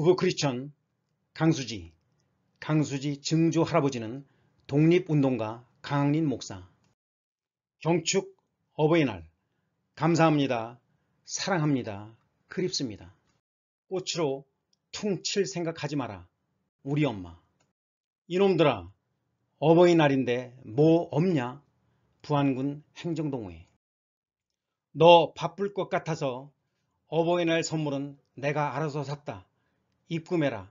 우브 크리천 강수지, 강수지 증조 할아버지는 독립운동가 강학린 목사 경축 어버이날 감사합니다. 사랑합니다. 그립습니다. 꽃으로 퉁칠 생각하지 마라. 우리 엄마. 이놈들아 어버이날인데 뭐 없냐? 부안군 행정동호회. 너 바쁠 것 같아서 어버이날 선물은 내가 알아서 샀다. 입금해라.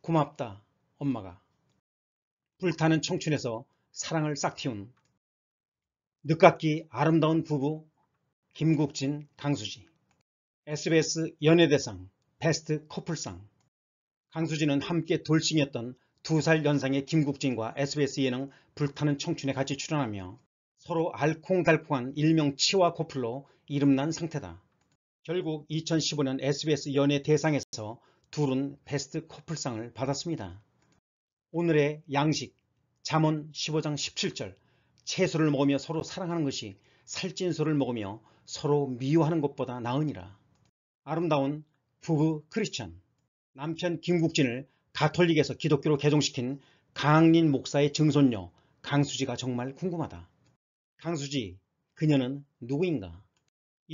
고맙다. 엄마가. 불타는 청춘에서 사랑을 싹 틔운 늦깎이 아름다운 부부 김국진, 강수지 SBS 연예대상 베스트 커플상 강수지는 함께 돌싱이었던 두 살 연상의 김국진과 SBS 예능 불타는 청춘에 같이 출연하며 서로 알콩달콩한 일명 치와 코플로 이름난 상태다. 결국 2015년 SBS 연예 대상에서 둘은 베스트 커플상을 받았습니다. 오늘의 양식 잠언 15장 17절 채소를 먹으며 서로 사랑하는 것이 살찐소를 먹으며 서로 미워하는 것보다 나으니라. 아름다운 부부 크리스천 남편 김국진을 가톨릭에서 기독교로 개종시킨 강린 목사의 증손녀 강수지가 정말 궁금하다. 강수지, 그녀는 누구인가?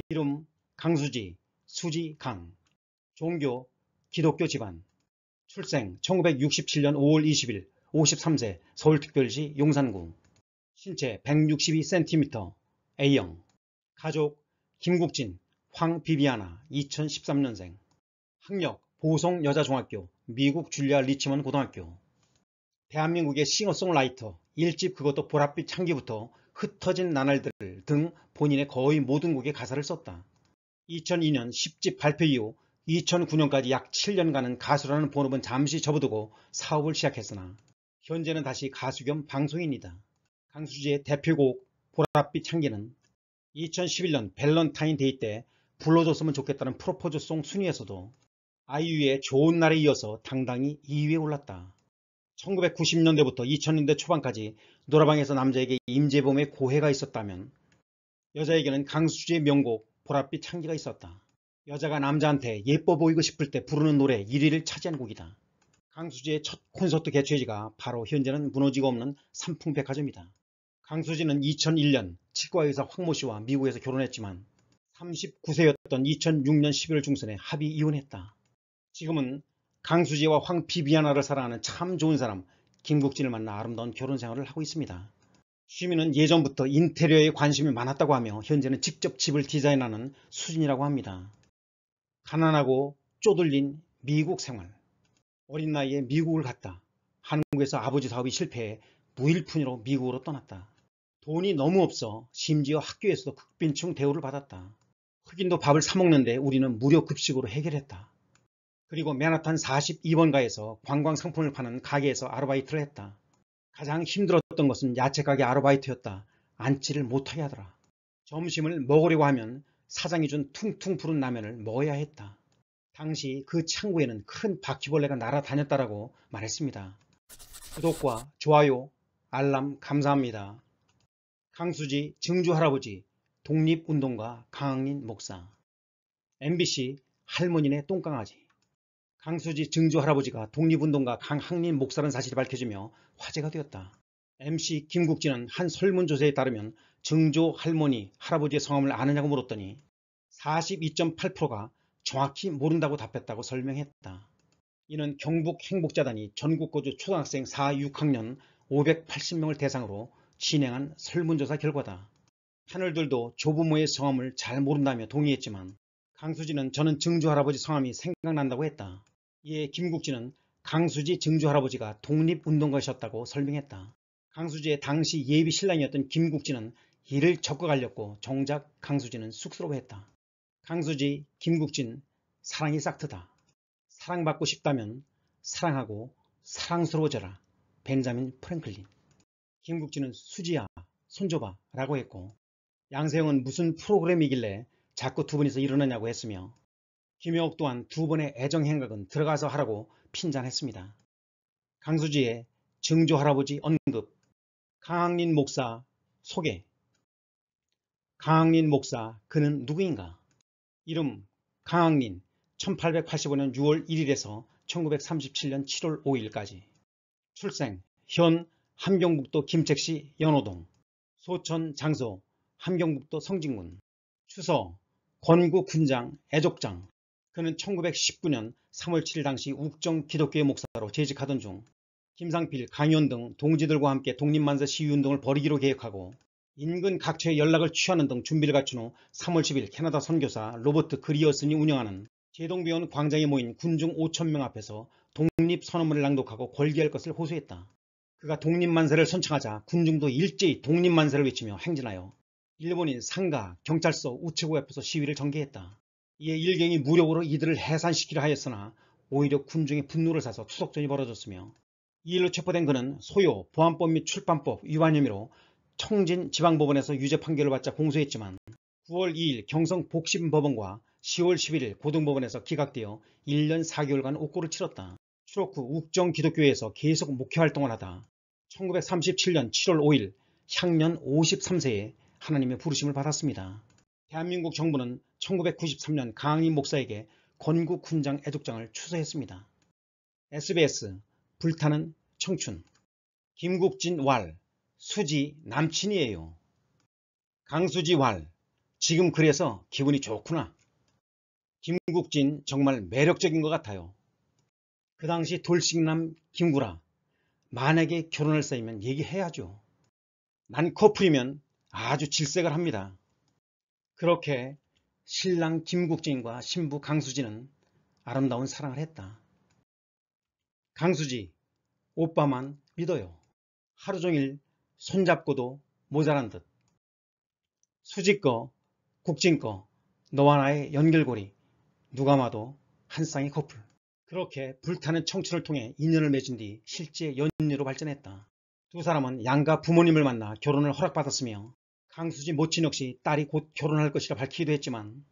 이름 강수지, 수지 강. 종교 기독교 집안 출생 1967년 5월 20일 53세 서울특별시 용산구 신체 162cm A형 가족 김국진 황비비아나 2013년생 학력 보성여자중학교 미국 줄리아 리치먼 고등학교 대한민국의 싱어송라이터 일집 그것도 보랏빛 창기부터 흩어진 나날들 등 본인의 거의 모든 곡의 가사를 썼다. 2002년 10집 발표 이후 2009년까지 약 7년간은 가수라는 본업은 잠시 접어두고 사업을 시작했으나 현재는 다시 가수 겸방송입니다 강수지의 대표곡 보랏빛 향기는 2011년 밸런타인데이 때 불러줬으면 좋겠다는 프로포즈송 순위에서도 아이유의 좋은 날에 이어서 당당히 2위에 올랐다. 1990년대부터 2000년대 초반까지 노래방에서 남자에게 임재범의 고해가 있었다면 여자에게는 강수지의 명곡 보랏빛 향기가 있었다. 여자가 남자한테 예뻐 보이고 싶을 때 부르는 노래 1위를 차지한 곡이다. 강수지의 첫 콘서트 개최지가 바로 현재는 무너지고 없는 삼풍백화점이다. 강수지는 2001년 치과의사 황모 씨와 미국에서 결혼했지만 39세였던 2006년 11월 중순에 합의 이혼했다. 지금은 강수지와 황피비아나를 사랑하는 참 좋은 사람 김국진을 만나 아름다운 결혼 생활을 하고 있습니다. 취미는 예전부터 인테리어에 관심이 많았다고 하며 현재는 직접 집을 디자인하는 수진이라고 합니다. 가난하고 쪼들린 미국 생활 어린 나이에 미국을 갔다 한국에서 아버지 사업이 실패해 무일푼으로 미국으로 떠났다 돈이 너무 없어 심지어 학교에서도 극빈층 대우를 받았다 흑인도 밥을 사먹는데 우리는 무료 급식으로 해결했다 그리고 맨하탄 42번가에서 관광 상품을 파는 가게에서 아르바이트를 했다 가장 힘들었던 것은 야채 가게 아르바이트였다 앉지를 못하게 하더라 점심을 먹으려고 하면 사장이 준 퉁퉁 부른 라면을 먹어야 했다. 당시 그 창구에는 큰 바퀴벌레가 날아다녔다라고 말했습니다. 구독과 좋아요, 알람 감사합니다. 강수지 증주할아버지 독립운동가 강학 목사 MBC 할머니네 똥강아지 강수지 증주할아버지가 독립운동가 강학린 목사라는 사실이 밝혀지며 화제가 되었다. MC 김국진은 한 설문조사에 따르면 증조 할머니, 할아버지의 성함을 아느냐고 물었더니 42.8%가 정확히 모른다고 답했다고 설명했다. 이는 경북 행복자단이 전국고주 초등학생 4, 6학년 580명을 대상으로 진행한 설문조사 결과다. 하늘들도 조부모의 성함을 잘 모른다며 동의했지만 강수진은 저는 증조 할아버지 성함이 생각난다고 했다. 이에 김국진은 강수지 증조 할아버지가 독립운동가셨다고 설명했다. 강수지의 당시 예비 신랑이었던 김국진은 이를 적극 알렸고 정작 강수진은 쑥스러워했다. 강수지, 김국진, 사랑이 싹트다. 사랑받고 싶다면 사랑하고 사랑스러워져라. 벤자민 프랭클린. 김국진은 수지야, 손줘봐 라고 했고 양세형은 무슨 프로그램이길래 자꾸 두 분이서 이러느냐고 했으며 김여옥 또한 두 번의 애정 행각은 들어가서 하라고 핀잔했습니다. 강수지의 증조 할아버지 언급 강학린 목사 소개 강학린 목사 그는 누구인가? 이름 강학린 1885년 6월 1일에서 1937년 7월 5일까지 출생 현 함경북도 김책시 연호동 소천 장소 함경북도 성진군 추서 권구 군장 애족장 그는 1919년 3월 7일 당시 욱정 기독교의 목사로 재직하던 중 김상필, 강현 등 동지들과 함께 독립만세 시위운동을 벌이기로 계획하고 인근 각처에 연락을 취하는 등 준비를 갖춘 후 3월 10일 캐나다 선교사 로버트 그리어슨이 운영하는 제동병원 광장에 모인 군중 5천명 앞에서 독립선언문을 낭독하고 궐기할 것을 호소했다. 그가 독립만세를 선창하자 군중도 일제히 독립만세를 외치며 행진하여 일본인 상가, 경찰서, 우체국 앞에서 시위를 전개했다. 이에 일경이 무력으로 이들을 해산시키려 하였으나 오히려 군중의 분노를 사서 추석전이 벌어졌으며 이 일로 체포된 그는 소요, 보안법 및 출판법 위반 혐의로 청진 지방법원에서 유죄 판결을 받자 공소했지만 9월 2일 경성복심법원과 10월 11일 고등법원에서 기각되어 1년 4개월간 옥고를 치렀다. 추록 후 욱정 기독교회에서 계속 목회활동을 하다 1937년 7월 5일 향년 53세에 하나님의 부르심을 받았습니다. 대한민국 정부는 1993년 강인 목사에게 건국 훈장 애독장을 추서했습니다. SBS 불타는 청춘 김국진 왈 수지 남친이에요. 강수지 왈 지금 그래서 기분이 좋구나. 김국진 정말 매력적인 것 같아요. 그 당시 돌싱남 김구라 만약에 결혼을 쌓이면 얘기해야죠. 난 커플이면 아주 질색을 합니다. 그렇게 신랑 김국진과 신부 강수진은 아름다운 사랑을 했다. 강수지 오빠만 믿어요. 하루 종일 손잡고도 모자란 듯. 수지꺼 국진꺼 너와 나의 연결고리 누가 봐도 한 쌍의 커플. 그렇게 불타는 청춘을 통해 인연을 맺은 뒤 실제 연인으로 발전했다. 두 사람은 양가 부모님을 만나 결혼을 허락받았으며 강수지 모친 역시 딸이 곧 결혼할 것이라 밝히기도 했지만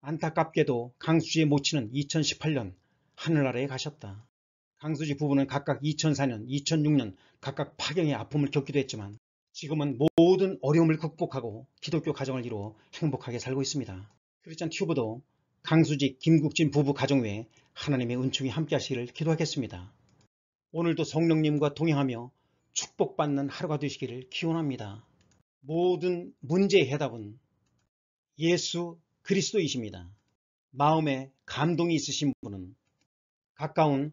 안타깝게도 강수지의 모친은 2018년 하늘나라에 가셨다. 강수지 부부는 각각 2004년, 2006년 각각 파경의 아픔을 겪기도 했지만 지금은 모든 어려움을 극복하고 기독교 가정을 이루어 행복하게 살고 있습니다. 크리스찬 튜브도 강수지, 김국진 부부 가정 외에 하나님의 은총이 함께 하시기를 기도하겠습니다. 오늘도 성령님과 동행하며 축복받는 하루가 되시기를 기원합니다. 모든 문제의 해답은 예수 그리스도이십니다. 마음에 감동이 있으신 분은 가까운